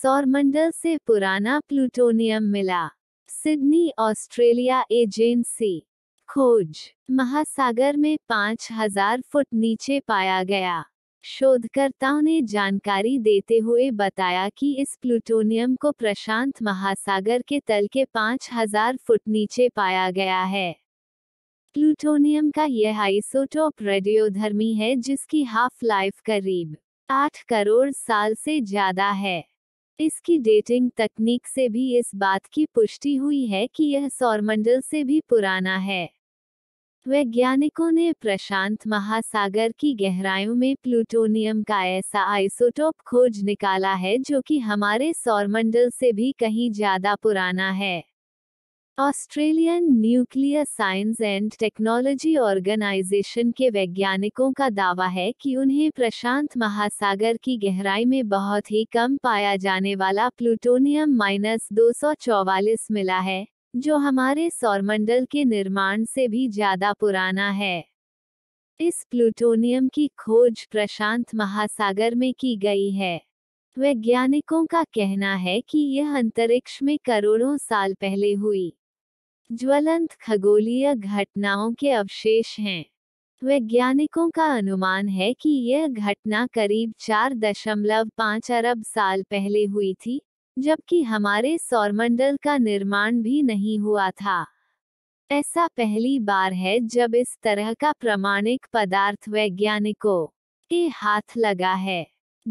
सौरमंडल से पुराना प्लूटोनियम मिला सिडनी ऑस्ट्रेलिया एजेंसी खोज महासागर में 5000 फुट नीचे पाया गया शोधकर्ताओं ने जानकारी देते हुए बताया कि इस प्लूटोनियम को प्रशांत महासागर के तल के 5000 फुट नीचे पाया गया है प्लूटोनियम का यह आइसोटोप रेडियोधर्मी है जिसकी हाफ लाइफ करीब 8 करोड़ साल से ज्यादा है इसकी डेटिंग तकनीक से भी इस बात की पुष्टि हुई है कि यह सौरमंडल से भी पुराना है वैज्ञानिकों ने प्रशांत महासागर की गहराइयों में प्लूटोनियम का ऐसा आइसोटोप खोज निकाला है जो कि हमारे सौरमंडल से भी कहीं ज्यादा पुराना है Australian nuclear science and technology organisation के वैज्ञानिकों का दावा है कि उन्हें प्रशांत महासागर की गहराई में बहुत ही कम पाया जाने वाला प्लूटोनियम माइनस दो मिला है जो हमारे सौरमंडल के निर्माण से भी ज्यादा पुराना है इस प्लूटोनियम की खोज प्रशांत महासागर में की गई है वैज्ञानिकों का कहना है कि यह अंतरिक्ष में करोड़ों साल पहले हुई ज्वलंत खगोलीय घटनाओं के अवशेष हैं वैज्ञानिकों का अनुमान है कि यह घटना करीब 4.5 अरब साल पहले हुई थी जबकि हमारे सौरमंडल का निर्माण भी नहीं हुआ था ऐसा पहली बार है जब इस तरह का प्रमाणिक पदार्थ वैज्ञानिकों के हाथ लगा है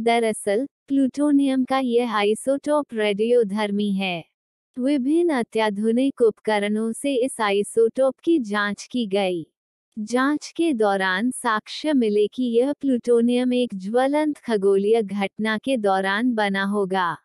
दरअसल प्लूटोनियम का यह आइसोटोप रेडियोधर्मी है विभिन्न अत्याधुनिक उपकरणों से इस आइसोटोप की जांच की गई जांच के दौरान साक्ष्य मिले कि यह प्लूटोनियम एक ज्वलंत खगोलीय घटना के दौरान बना होगा